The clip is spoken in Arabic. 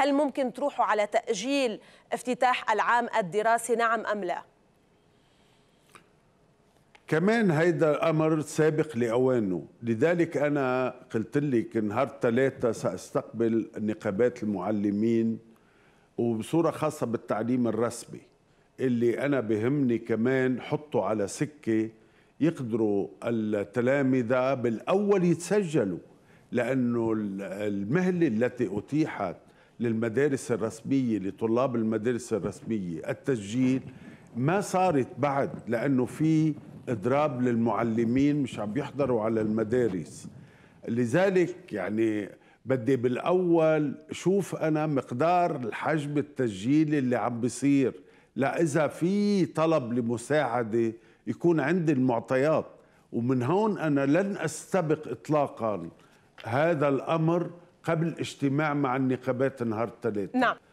هل ممكن تروحوا على تأجيل افتتاح العام الدراسي نعم أم لا؟ كمان هيدا الأمر سابق لأوانه لذلك أنا قلت لك نهار ثلاثة سأستقبل نقابات المعلمين وبصورة خاصة بالتعليم الرسمي اللي أنا بهمني كمان حطوا على سكة يقدروا التلامذة بالأول يتسجلوا لأنه المهلة التي أتيحت للمدارس الرسمية لطلاب المدارس الرسمية التسجيل ما صارت بعد لأنه في إضراب للمعلمين مش عم يحضروا على المدارس لذلك يعني بدي بالأول شوف أنا مقدار الحجم التسجيل اللي عم بيصير لا إذا في طلب لمساعدة يكون عندي المعطيات ومن هون أنا لن أستبق إطلاقا هذا الأمر قبل اجتماع مع النقابات نهار الثلاثاء نعم